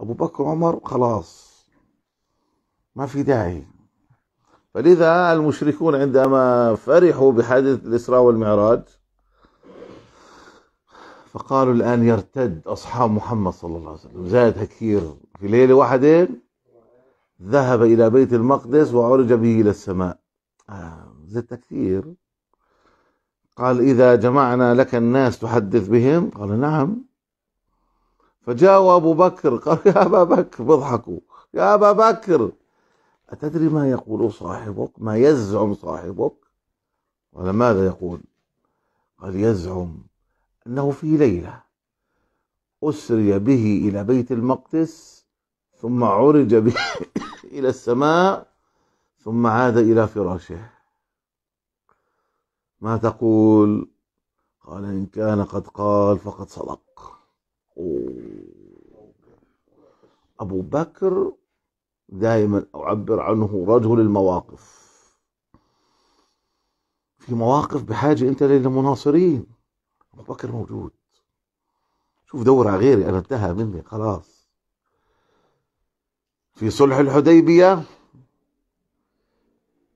أبو بكر عمر خلاص ما في داعي فلذا المشركون عندما فرحوا بحادث الإسراء والمعراج فقالوا الآن يرتد أصحاب محمد صلى الله عليه وسلم زاد هكير في ليلة واحدة ذهب إلى بيت المقدس وعرج به إلى السماء آه زاد تكثير قال إذا جمعنا لك الناس تحدث بهم قال نعم فجاء أبو بكر قال يا أبا بكر بضحكوا يا أبا بكر أتدري ما يقول صاحبك ما يزعم صاحبك قال ماذا يقول قال يزعم أنه في ليلة أسري به إلى بيت المقدس ثم عرج به إلى السماء ثم عاد إلى فراشه ما تقول قال إن كان قد قال فقد صدق أبو بكر دائما أعبر عنه رجل المواقف في مواقف بحاجة أنت للمناصرين أبو بكر موجود شوف دور على غيري أنا انتهى مني خلاص في صلح الحديبية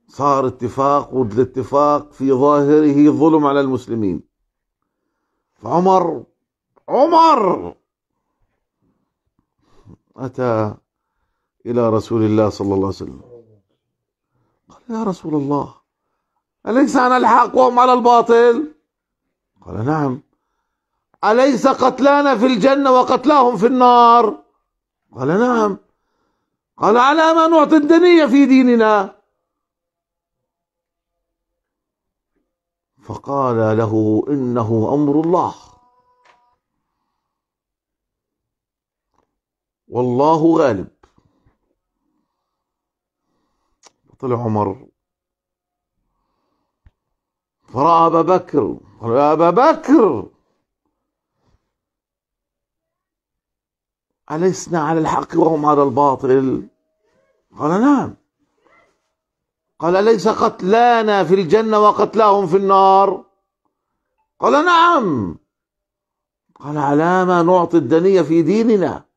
صار اتفاق والاتفاق في ظاهره ظلم على المسلمين فعمر عمر أتى إلى رسول الله صلى الله عليه وسلم قال يا رسول الله أليس أنا الحق وهم على الباطل قال نعم أليس قتلانا في الجنة وقتلاهم في النار قال نعم قال على ما نعطي الدنية في ديننا فقال له إنه أمر الله والله غالب طلع عمر فرأى أبا بكر قال يا أبا بكر اليسنا على الحق وهم على الباطل قال نعم قال أليس قتلانا في الجنة وقتلاهم في النار قال نعم قال على نعطي الدنية في ديننا